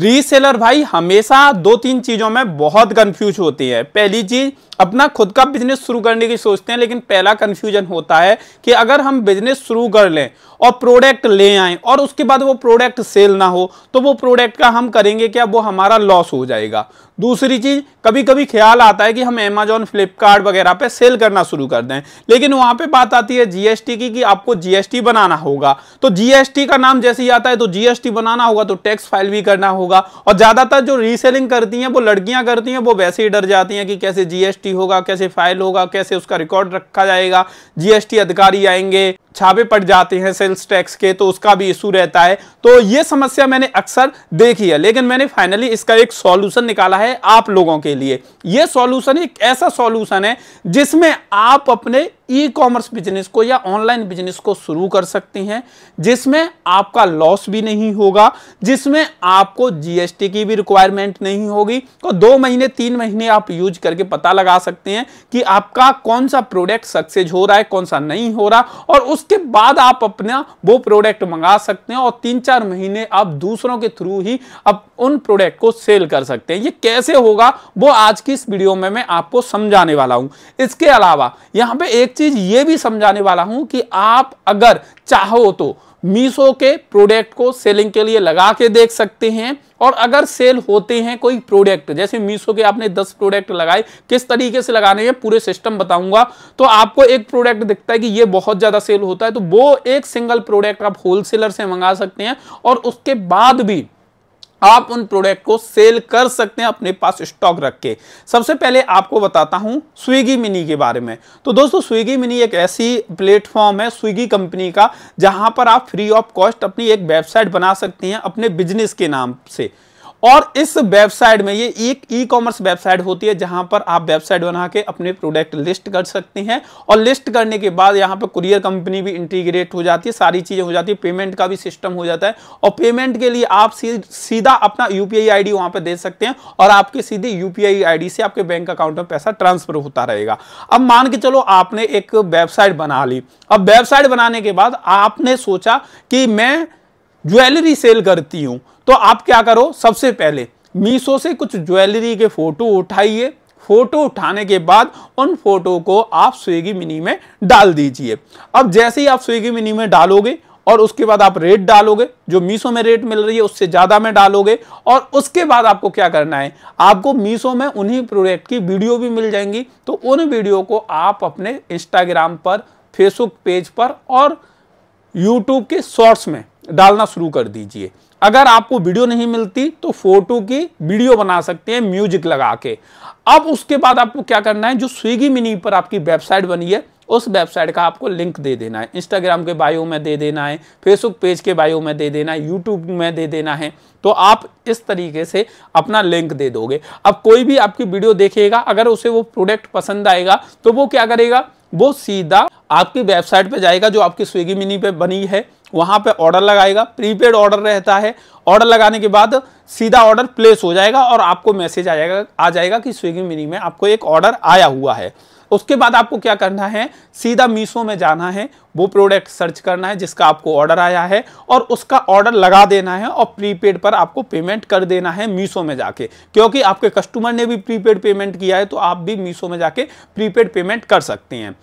reseller भाई हमेशा दो तीन चीज़ों में बहुत कंफ्यूज होती है पहली चीज़ अपना खुद का बिजनेस शुरू करने की सोचते हैं लेकिन पहला कंफ्यूजन होता है कि अगर हम बिजनेस शुरू कर लें और प्रोडक्ट ले आए और उसके बाद वो प्रोडक्ट सेल ना हो तो वो प्रोडक्ट का हम करेंगे क्या वो हमारा लॉस हो जाएगा दूसरी चीज़ कभी कभी ख्याल आता है कि हम अमेजोन फ्लिपकार्ट वगैरह पे सेल करना शुरू कर दें लेकिन वहां पे बात आती है जीएसटी की कि आपको जीएसटी बनाना होगा तो जीएसटी का नाम जैसे ही आता है तो जीएसटी बनाना होगा तो टैक्स फाइल भी करना होगा और ज़्यादातर जो रीसेलिंग करती हैं वो लड़कियां करती हैं वो वैसे ही डर जाती हैं कि कैसे जीएसटी होगा कैसे फाइल होगा कैसे उसका रिकॉर्ड रखा जाएगा जीएसटी अधिकारी आएंगे छापे पड़ जाते हैं सेल्स टैक्स के तो उसका भी इशू रहता है तो ये समस्या मैंने अक्सर देखी है लेकिन मैंने फाइनली इसका एक सॉल्यूशन निकाला है आप लोगों के लिए ये सॉल्यूशन एक ऐसा सॉल्यूशन है जिसमें आप अपने ई कॉमर्स बिजनेस को या ऑनलाइन बिजनेस को शुरू कर सकते हैं जिसमें आपका लॉस भी नहीं होगा जिसमें आपको जीएसटी की भी रिक्वायरमेंट नहीं होगी तो दो महीने तीन महीने आप यूज करके पता लगा सकते हैं कि आपका कौन सा प्रोडक्ट सक्सेस हो रहा है कौन सा नहीं हो रहा और उसके बाद आप अपना वो प्रोडक्ट मंगा सकते हैं और तीन चार महीने आप दूसरों के थ्रू ही अब उन प्रोडक्ट को सेल कर सकते हैं ये कैसे होगा वो आज की इस वीडियो में मैं आपको समझाने वाला हूं इसके अलावा यहां पे एक चीज़ ये भी समझाने वाला हूं कि आप अगर चाहो तो मीशो के प्रोडक्ट को सेलिंग के लिए लगा के देख सकते हैं और अगर सेल होते हैं कोई प्रोडक्ट जैसे मीशो के आपने 10 प्रोडक्ट लगाए किस तरीके से लगाने हैं पूरे सिस्टम बताऊंगा तो आपको एक प्रोडक्ट दिखता है कि ये बहुत ज़्यादा सेल होता है तो वो एक सिंगल प्रोडक्ट आप होलसेलर से मंगा सकते हैं और उसके बाद भी आप उन प्रोडक्ट को सेल कर सकते हैं अपने पास स्टॉक रख के सबसे पहले आपको बताता हूं स्विगी मिनी के बारे में तो दोस्तों स्विगी मिनी एक ऐसी प्लेटफॉर्म है स्विगी कंपनी का जहां पर आप फ्री ऑफ कॉस्ट अपनी एक वेबसाइट बना सकते हैं अपने बिजनेस के नाम से और इस वेबसाइट में ये एक ई कॉमर्स वेबसाइट होती है जहां पर आप वेबसाइट बना के अपने प्रोडक्ट लिस्ट कर सकते हैं और लिस्ट करने के बाद यहाँ पर कुरियर कंपनी भी इंटीग्रेट हो जाती है सारी चीज़ें हो जाती है पेमेंट का भी सिस्टम हो जाता है और पेमेंट के लिए आप सीधा अपना आई डी वहां पर दे सकते हैं और आपके सीधे यूपीआई आई से आपके बैंक अकाउंट में पैसा ट्रांसफर होता रहेगा अब मान के चलो आपने एक वेबसाइट बना ली अब वेबसाइट बनाने के बाद आपने सोचा कि मैं ज्वेलरी सेल करती हूं तो आप क्या करो सबसे पहले मीशो से कुछ ज्वेलरी के फ़ोटो उठाइए फ़ोटो उठाने के बाद उन फोटो को आप स्विगी मिनी में डाल दीजिए अब जैसे ही आप स्विगी मिनी में डालोगे और उसके बाद आप रेट डालोगे जो मीशो में रेट मिल रही है उससे ज़्यादा में डालोगे और उसके बाद आपको क्या करना है आपको मीशो में उन्हीं प्रोडक्ट की वीडियो भी मिल जाएंगी तो उन वीडियो को आप अपने इंस्टाग्राम पर फेसबुक पेज पर और यूट्यूब के शॉर्ट्स में डालना शुरू कर दीजिए अगर आपको वीडियो नहीं मिलती तो फोटो की वीडियो बना सकते हैं म्यूजिक लगा के अब उसके बाद आपको क्या करना है जो स्विगी मिनी पर आपकी वेबसाइट बनी है उस वेबसाइट का आपको लिंक दे देना है इंस्टाग्राम के बायो में दे देना है फेसबुक पेज के बायो में दे देना है यूट्यूब में दे देना है तो आप इस तरीके से अपना लिंक दे दोगे अब कोई भी आपकी वीडियो देखेगा अगर उसे वो प्रोडक्ट पसंद आएगा तो वो क्या करेगा वो सीधा आपकी वेबसाइट पर जाएगा जो आपकी स्विगी मिनी पे बनी है वहाँ पे ऑर्डर लगाएगा प्रीपेड ऑर्डर रहता है ऑर्डर लगाने के बाद सीधा ऑर्डर प्लेस हो जाएगा और आपको मैसेज आ जाएगा आ जाएगा कि स्विगी मिनी में आपको एक ऑर्डर आया हुआ है उसके बाद आपको क्या करना है सीधा मीशो में जाना है वो प्रोडक्ट सर्च करना है जिसका आपको ऑर्डर आया है और उसका ऑर्डर लगा देना है और प्रीपेड पर आपको पेमेंट कर देना है मीशो में जाके क्योंकि आपके कस्टमर ने भी प्रीपेड पेमेंट किया है तो आप भी मीशो में जाके प्रीपेड पेमेंट कर सकते हैं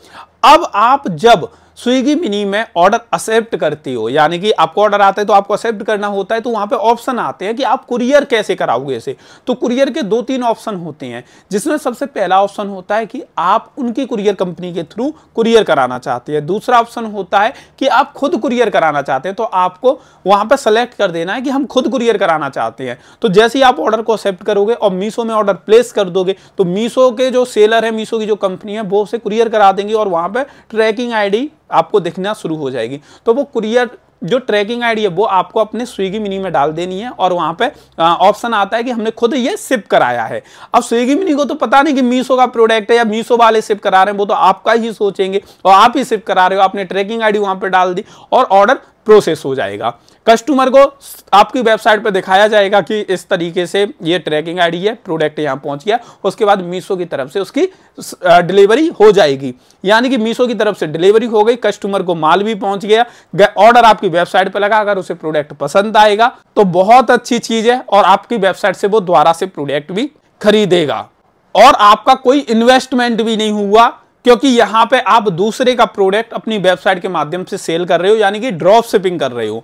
अब आप जब स्विगी मिनी में ऑर्डर एक्सेप्ट करती हो यानी कि आपको ऑर्डर आता है तो आपको एक्सेप्ट करना होता है तो वहां पे ऑप्शन आते हैं कि आप कुरियर कैसे कराओगे इसे तो कुरियर के दो तीन ऑप्शन होते हैं जिसमें सबसे पहला ऑप्शन होता है कि आप उनकी कुरियर कंपनी के थ्रू कुरियर कराना चाहते हैं दूसरा ऑप्शन होता है कि आप खुद कुरियर कराना चाहते हैं तो आपको वहां पर सेलेक्ट कर देना है कि हम खुद कुरियर कराना चाहते हैं तो जैसे ही आप ऑर्डर को एक्सेप्ट करोगे और मीशो में ऑर्डर प्लेस कर दोगे तो मीशो के जो सेलर है मीशो की जो कंपनी है वो उसे कुरियर करा देंगे और वहां पर ट्रैकिंग आईडी आपको दिखना शुरू हो जाएगी तो वो कुरियर जो ट्रैकिंग आईडी है वो आपको अपने स्विगी मिनी में डाल देनी है और वहां पे ऑप्शन आता है कि हमने खुद ये सिप कराया है अब स्विगी मिनी को तो पता नहीं कि मीशो का प्रोडक्ट है या मीशो वाले सिप करा रहे हैं वो तो आपका ही सोचेंगे और आप ही सिप करा रहे हो आपने ट्रैकिंग आईडी वहां पे डाल दी और ऑर्डर प्रोसेस हो जाएगा कस्टमर को आपकी वेबसाइट पर दिखाया जाएगा कि इस तरीके से ये ट्रैकिंग आईडी है प्रोडक्ट यहाँ पहुंच गया उसके बाद मीशो की तरफ से उसकी डिलीवरी हो जाएगी यानी कि मीशो की तरफ से डिलीवरी हो गई कस्टमर को माल भी पहुंच गया ऑर्डर आपकी वेबसाइट पर लगा अगर उसे प्रोडक्ट पसंद आएगा तो बहुत अच्छी चीज़ है और आपकी वेबसाइट से वो द्वारा से प्रोडक्ट भी खरीदेगा और आपका कोई इन्वेस्टमेंट भी नहीं हुआ क्योंकि यहां पे आप दूसरे का प्रोडक्ट अपनी वेबसाइट के माध्यम से सेल कर रहे हो यानी कि ड्रॉप शिपिंग कर रहे हो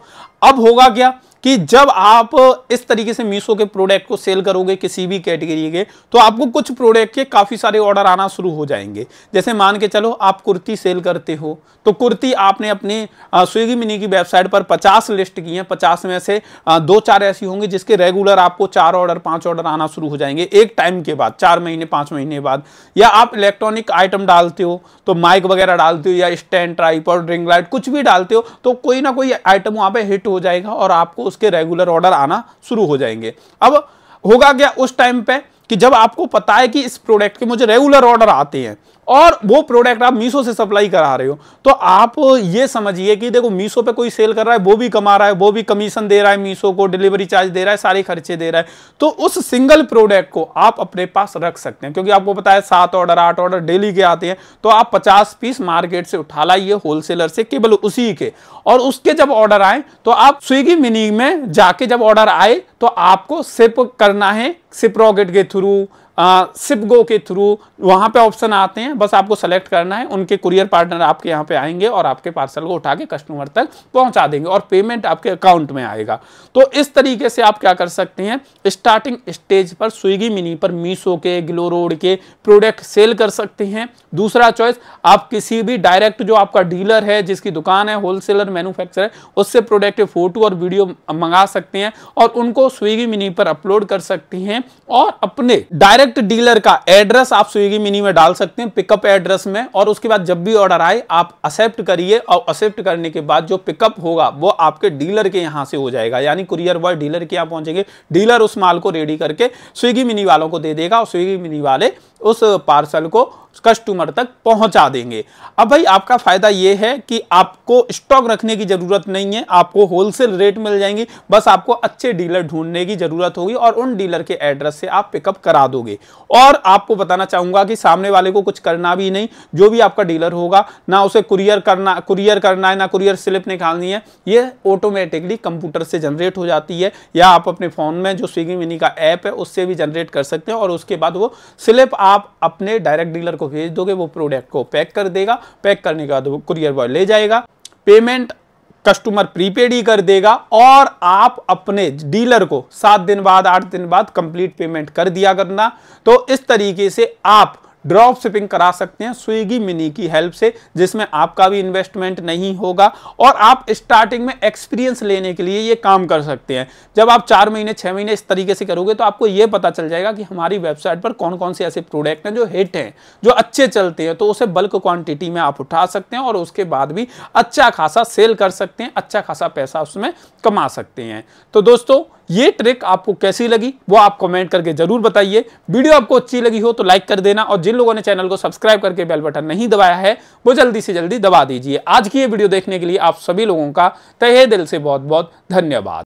अब होगा क्या कि जब आप इस तरीके से मीशो के प्रोडक्ट को सेल करोगे किसी भी कैटेगरी के तो आपको कुछ प्रोडक्ट के काफ़ी सारे ऑर्डर आना शुरू हो जाएंगे जैसे मान के चलो आप कुर्ती सेल करते हो तो कुर्ती आपने अपने स्विगी मिनी की वेबसाइट पर पचास लिस्ट की हैं पचास में से दो चार ऐसी होंगी जिसके रेगुलर आपको चार ऑर्डर पाँच ऑर्डर आना शुरू हो जाएंगे एक टाइम के बाद चार महीने पाँच महीने बाद या आप इलेक्ट्रॉनिक आइटम डालते हो तो माइक वगैरह डालते हो या स्टैंड ट्राइप और रिंग लाइट कुछ भी डालते हो तो कोई ना कोई आइटम वहाँ पर हिट हो जाएगा और आपको उसके रेगुलर ऑर्डर आना शुरू हो जाएंगे अब होगा क्या उस टाइम पे कि जब आपको पता है कि इस प्रोडक्ट के मुझे रेगुलर ऑर्डर आते हैं और वो प्रोडक्ट आप मीशो से सप्लाई करा रहे हो तो आप ये समझिए कि देखो मीशो पे कोई सेल कर रहा है वो भी कमा रहा है वो भी कमीशन दे रहा है मीशो को डिलीवरी चार्ज दे रहा है सारे खर्चे दे रहा है तो उस सिंगल प्रोडक्ट को आप अपने पास रख सकते हैं क्योंकि आपको पता है सात ऑर्डर आठ ऑर्डर डेली के आते हैं तो आप पचास पीस मार्केट से उठा लाइए होलसेलर से केवल उसी के और उसके जब ऑर्डर आए तो आप स्विगी मिनी में जाके जब ऑर्डर आए तो आपको सिप करना है सिप्रोगेट के थ्रू सिप गो के थ्रू वहाँ पे ऑप्शन आते हैं बस आपको सेलेक्ट करना है उनके कुरियर पार्टनर आपके यहाँ पे आएंगे और आपके पार्सल को उठा के कस्टमर तक पहुँचा देंगे और पेमेंट आपके अकाउंट में आएगा तो इस तरीके से आप क्या कर सकते हैं स्टार्टिंग स्टेज पर स्विगी मिनी पर मीशो के ग्लोरोड के प्रोडक्ट सेल कर सकते हैं दूसरा चॉइस आप किसी भी डायरेक्ट जो आपका डीलर है जिसकी दुकान है होलसेलर मैन्युफैक्चरर उससे प्रोडक्ट फोटो और वीडियो मंगा सकते हैं और उनको स्विगी मिनी पर अपलोड कर सकते हैं और अपने डायरेक्ट डायरेक्ट डीलर का एड्रेस आप स्विगी मिनी में डाल सकते हैं पिकअप एड्रेस में और उसके बाद जब भी ऑर्डर आए आप एक्सेप्ट करिए और एक्सेप्ट करने के बाद जो पिकअप होगा वो आपके डीलर के यहां से हो जाएगा यानी कुरियर बॉय डीलर के यहां पहुंचेंगे डीलर उस माल को रेडी करके स्विगी मिनी वालों को दे देगा और स्विगी मिनी वाले उस पार्सल को कस्टमर तक पहुंचा देंगे अब भाई आपका फ़ायदा यह है कि आपको स्टॉक रखने की ज़रूरत नहीं है आपको होलसेल रेट मिल जाएंगी बस आपको अच्छे डीलर ढूंढने की ज़रूरत होगी और उन डीलर के एड्रेस से आप पिकअप करा दोगे और आपको बताना चाहूँगा कि सामने वाले को कुछ करना भी नहीं जो भी आपका डीलर होगा ना उसे कुरियर करना कुरियर करना है ना कुरियर स्लिप निकालनी है ये ऑटोमेटिकली कंप्यूटर से जनरेट हो जाती है या आप अपने फ़ोन में जो स्विगी मिनी का ऐप है उससे भी जनरेट कर सकते हैं और उसके बाद वो स्लिप आप आप अपने डायरेक्ट डीलर को भेज दोगे वो प्रोडक्ट को पैक कर देगा पैक करने के बाद वो कुरियर बॉय ले जाएगा पेमेंट कस्टमर प्रीपेड ही कर देगा और आप अपने डीलर को सात दिन बाद आठ दिन बाद कंप्लीट पेमेंट कर दिया करना तो इस तरीके से आप ड्रॉप शिपिंग करा सकते हैं स्विगी मिनी की हेल्प से जिसमें आपका भी इन्वेस्टमेंट नहीं होगा और आप स्टार्टिंग में एक्सपीरियंस लेने के लिए ये काम कर सकते हैं जब आप चार महीने छः महीने इस तरीके से करोगे तो आपको ये पता चल जाएगा कि हमारी वेबसाइट पर कौन कौन से ऐसे प्रोडक्ट हैं जो हिट हैं जो अच्छे चलते हैं तो उसे बल्क क्वान्टिटी में आप उठा सकते हैं और उसके बाद भी अच्छा खासा सेल कर सकते हैं अच्छा खासा पैसा उसमें कमा सकते हैं तो दोस्तों ये ट्रिक आपको कैसी लगी वो आप कमेंट करके जरूर बताइए वीडियो आपको अच्छी लगी हो तो लाइक कर देना और जिन लोगों ने चैनल को सब्सक्राइब करके बेल बटन नहीं दबाया है वो जल्दी से जल्दी दबा दीजिए आज की ये वीडियो देखने के लिए आप सभी लोगों का तहे दिल से बहुत बहुत धन्यवाद